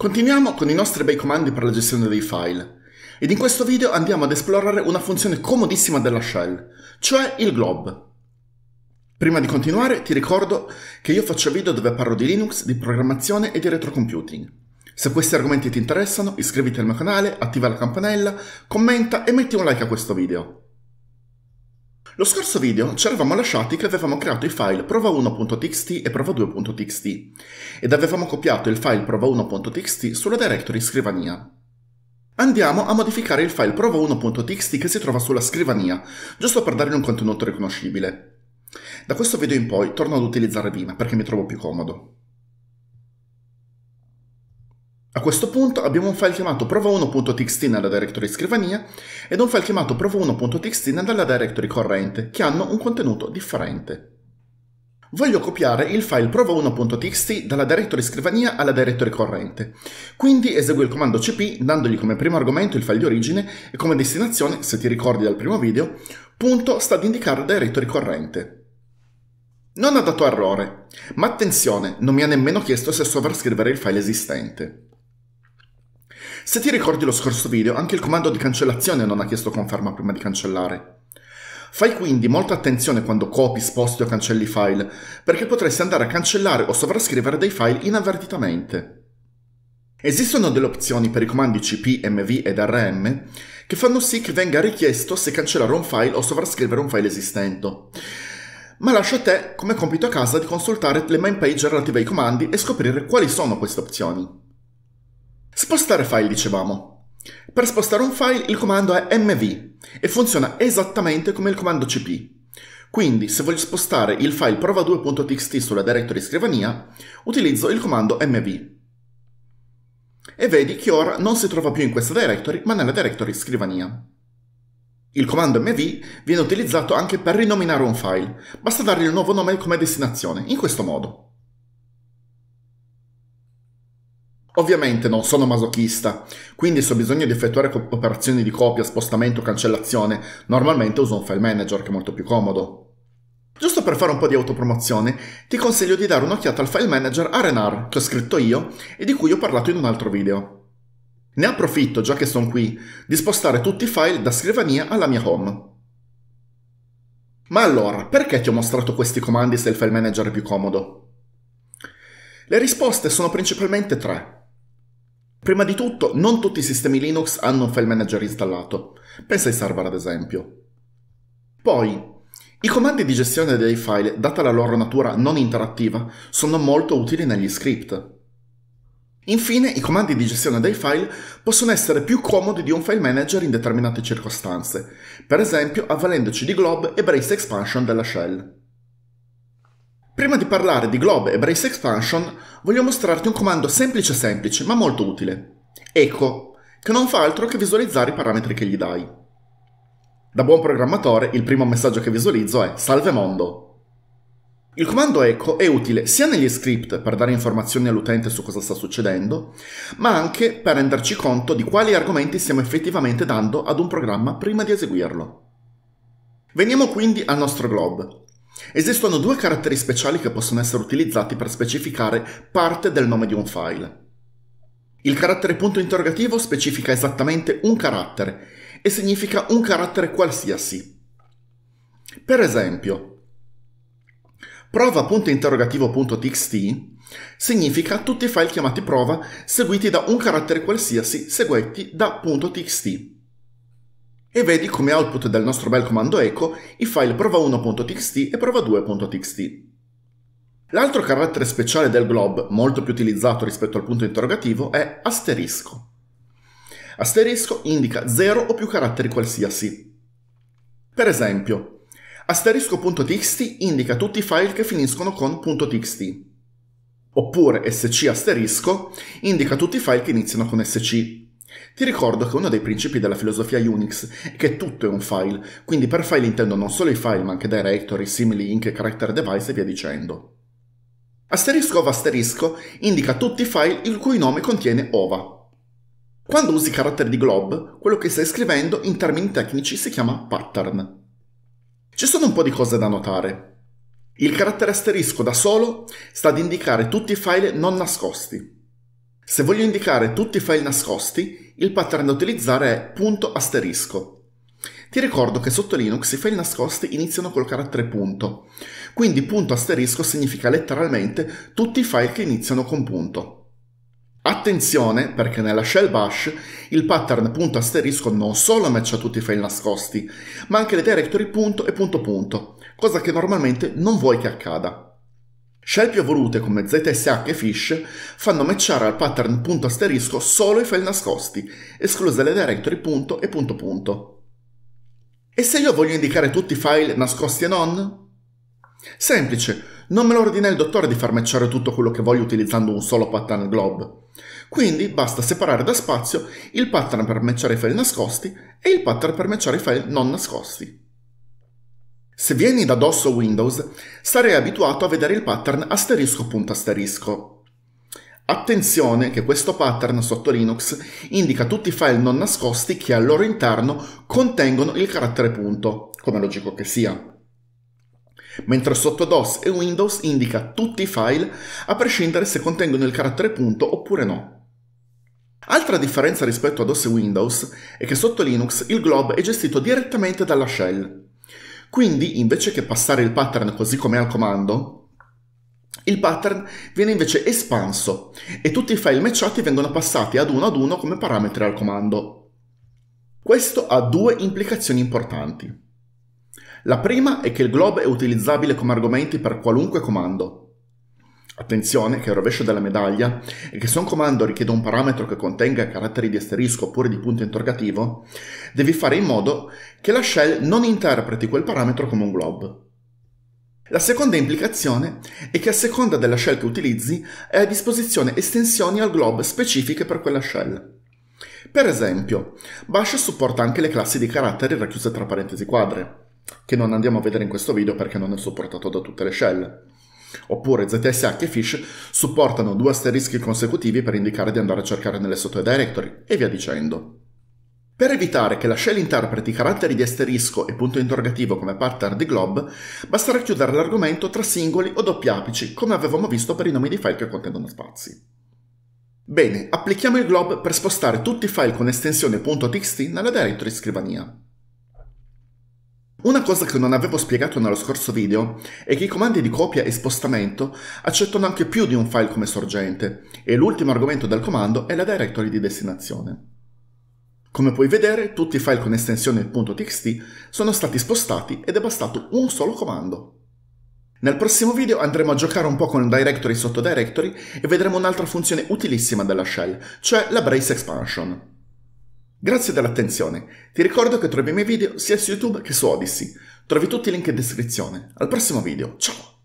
Continuiamo con i nostri bei comandi per la gestione dei file ed in questo video andiamo ad esplorare una funzione comodissima della shell, cioè il glob. Prima di continuare ti ricordo che io faccio video dove parlo di Linux, di programmazione e di retrocomputing. Se questi argomenti ti interessano iscriviti al mio canale, attiva la campanella, commenta e metti un like a questo video. Lo scorso video ci eravamo lasciati che avevamo creato i file prova1.txt e prova2.txt ed avevamo copiato il file prova1.txt sulla directory scrivania. Andiamo a modificare il file prova1.txt che si trova sulla scrivania, giusto per dargli un contenuto riconoscibile. Da questo video in poi torno ad utilizzare Vina perché mi trovo più comodo. A questo punto abbiamo un file chiamato prova1.txt nella directory scrivania ed un file chiamato prova1.txt nella directory corrente, che hanno un contenuto differente. Voglio copiare il file prova1.txt dalla directory scrivania alla directory corrente, quindi eseguo il comando cp dandogli come primo argomento il file di origine e come destinazione, se ti ricordi dal primo video, punto sta ad indicare la directory corrente. Non ha dato errore, ma attenzione, non mi ha nemmeno chiesto se sovrascrivere il file esistente. Se ti ricordi lo scorso video, anche il comando di cancellazione non ha chiesto conferma prima di cancellare. Fai quindi molta attenzione quando copi, sposti o cancelli file, perché potresti andare a cancellare o sovrascrivere dei file inavvertitamente. Esistono delle opzioni per i comandi cp, mv ed rm che fanno sì che venga richiesto se cancellare un file o sovrascrivere un file esistente. Ma lascio a te, come compito a casa, di consultare le main page relative ai comandi e scoprire quali sono queste opzioni. Spostare file, dicevamo. Per spostare un file il comando è mv e funziona esattamente come il comando cp. Quindi, se voglio spostare il file prova2.txt sulla directory scrivania, utilizzo il comando mv. E vedi che ora non si trova più in questa directory, ma nella directory scrivania. Il comando mv viene utilizzato anche per rinominare un file, basta dargli un nuovo nome come destinazione, in questo modo. Ovviamente non sono masochista, quindi se ho bisogno di effettuare operazioni di copia, spostamento, o cancellazione, normalmente uso un file manager che è molto più comodo. Giusto per fare un po' di autopromozione, ti consiglio di dare un'occhiata al file manager Arenar che ho scritto io e di cui ho parlato in un altro video. Ne approfitto, già che sono qui, di spostare tutti i file da scrivania alla mia home. Ma allora, perché ti ho mostrato questi comandi se il file manager è più comodo? Le risposte sono principalmente tre. Prima di tutto, non tutti i sistemi Linux hanno un file manager installato. Pensa ai server ad esempio. Poi, i comandi di gestione dei file, data la loro natura non interattiva, sono molto utili negli script. Infine, i comandi di gestione dei file possono essere più comodi di un file manager in determinate circostanze, per esempio avvalendoci di glob e brace expansion della shell. Prima di parlare di Globe e Brace Expansion, voglio mostrarti un comando semplice semplice, ma molto utile. Echo, che non fa altro che visualizzare i parametri che gli dai. Da buon programmatore, il primo messaggio che visualizzo è Salve mondo! Il comando echo è utile sia negli script per dare informazioni all'utente su cosa sta succedendo, ma anche per renderci conto di quali argomenti stiamo effettivamente dando ad un programma prima di eseguirlo. Veniamo quindi al nostro glob, Esistono due caratteri speciali che possono essere utilizzati per specificare parte del nome di un file. Il carattere punto interrogativo specifica esattamente un carattere e significa un carattere qualsiasi. Per esempio, prova punto interrogativo.txt significa tutti i file chiamati prova seguiti da un carattere qualsiasi seguiti da punto .txt e vedi come output del nostro bel comando echo i file prova1.txt e prova2.txt. L'altro carattere speciale del glob, molto più utilizzato rispetto al punto interrogativo, è asterisco. Asterisco indica 0 o più caratteri qualsiasi. Per esempio, asterisco.txt indica tutti i file che finiscono con .txt, oppure sc asterisco indica tutti i file che iniziano con sc, ti ricordo che uno dei principi della filosofia Unix è che tutto è un file, quindi per file intendo non solo i file ma anche directory, simili link, character device e via dicendo. Asterisco ov asterisco indica tutti i file il cui nome contiene ova. Quando usi caratteri di glob, quello che stai scrivendo in termini tecnici si chiama pattern. Ci sono un po' di cose da notare. Il carattere asterisco da solo sta ad indicare tutti i file non nascosti. Se voglio indicare tutti i file nascosti, il pattern da utilizzare è punto asterisco. Ti ricordo che sotto Linux i file nascosti iniziano col carattere punto, quindi punto asterisco significa letteralmente tutti i file che iniziano con punto. Attenzione perché nella shell bash il pattern punto asterisco non solo matcha tutti i file nascosti, ma anche le directory punto e punto punto, cosa che normalmente non vuoi che accada. Scelpi volute come ZSH e Fish fanno matchare al pattern punto asterisco solo i file nascosti, escluse le directory punto e punto punto. E se io voglio indicare tutti i file nascosti e non? Semplice, non me lo ordina il dottore di far matchare tutto quello che voglio utilizzando un solo pattern glob. Quindi basta separare da spazio il pattern per matchare i file nascosti e il pattern per matchare i file non nascosti. Se vieni da DOS o Windows, sarai abituato a vedere il pattern asterisco punto asterisco. Attenzione che questo pattern sotto Linux indica tutti i file non nascosti che al loro interno contengono il carattere punto, come logico che sia. Mentre sotto DOS e Windows indica tutti i file a prescindere se contengono il carattere punto oppure no. Altra differenza rispetto a DOS e Windows è che sotto Linux il glob è gestito direttamente dalla shell. Quindi, invece che passare il pattern così come al comando, il pattern viene invece espanso e tutti i file matchati vengono passati ad uno ad uno come parametri al comando. Questo ha due implicazioni importanti. La prima è che il globe è utilizzabile come argomenti per qualunque comando, Attenzione che il rovescio della medaglia è che se un comando richiede un parametro che contenga caratteri di asterisco oppure di punto interrogativo, devi fare in modo che la shell non interpreti quel parametro come un glob. La seconda implicazione è che a seconda della shell che utilizzi è a disposizione estensioni al glob specifiche per quella shell. Per esempio, Bash supporta anche le classi di caratteri racchiuse tra parentesi quadre, che non andiamo a vedere in questo video perché non è supportato da tutte le shell. Oppure ZSH e Fish supportano due asterischi consecutivi per indicare di andare a cercare nelle sottodirectory e via dicendo. Per evitare che la shell interpreti caratteri di asterisco e punto interrogativo come pattern di glob, basterà chiudere l'argomento tra singoli o doppi apici, come avevamo visto per i nomi di file che contengono spazi. Bene, applichiamo il glob per spostare tutti i file con estensione .txt nella directory scrivania. Una cosa che non avevo spiegato nello scorso video è che i comandi di copia e spostamento accettano anche più di un file come sorgente e l'ultimo argomento del comando è la directory di destinazione. Come puoi vedere, tutti i file con estensione .txt sono stati spostati ed è bastato un solo comando. Nel prossimo video andremo a giocare un po' con directory sotto directory e vedremo un'altra funzione utilissima della shell, cioè la brace expansion. Grazie dell'attenzione, ti ricordo che trovi i miei video sia su YouTube che su Odyssey, trovi tutti i link in descrizione. Al prossimo video, ciao!